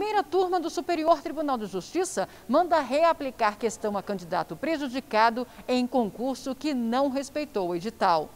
Primeira turma do Superior Tribunal de Justiça manda reaplicar questão a candidato prejudicado em concurso que não respeitou o edital.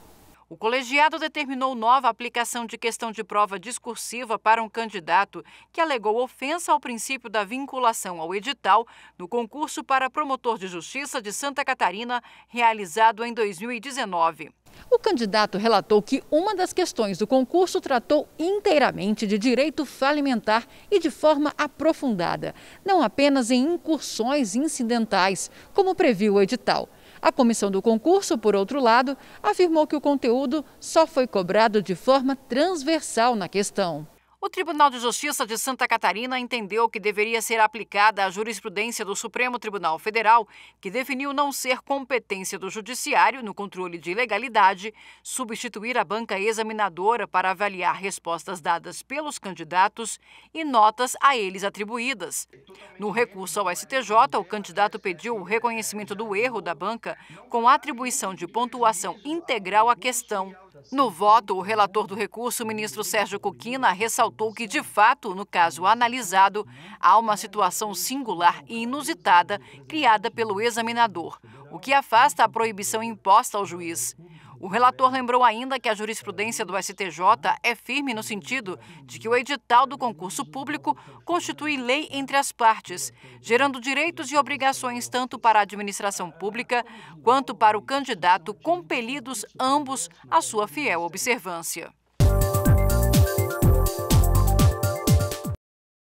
O colegiado determinou nova aplicação de questão de prova discursiva para um candidato que alegou ofensa ao princípio da vinculação ao edital no concurso para promotor de justiça de Santa Catarina, realizado em 2019. O candidato relatou que uma das questões do concurso tratou inteiramente de direito falimentar e de forma aprofundada, não apenas em incursões incidentais, como previu o edital. A comissão do concurso, por outro lado, afirmou que o conteúdo só foi cobrado de forma transversal na questão. O Tribunal de Justiça de Santa Catarina entendeu que deveria ser aplicada a jurisprudência do Supremo Tribunal Federal, que definiu não ser competência do Judiciário no controle de legalidade substituir a banca examinadora para avaliar respostas dadas pelos candidatos e notas a eles atribuídas. No recurso ao STJ, o candidato pediu o reconhecimento do erro da banca com atribuição de pontuação integral à questão no voto, o relator do recurso, o ministro Sérgio Coquina, ressaltou que, de fato, no caso analisado, há uma situação singular e inusitada criada pelo examinador, o que afasta a proibição imposta ao juiz. O relator lembrou ainda que a jurisprudência do STJ é firme no sentido de que o edital do concurso público constitui lei entre as partes, gerando direitos e obrigações tanto para a administração pública quanto para o candidato, compelidos ambos à sua fiel observância.